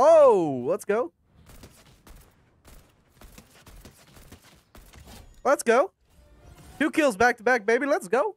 Oh, let's go. Let's go. Two kills back to back, baby. Let's go.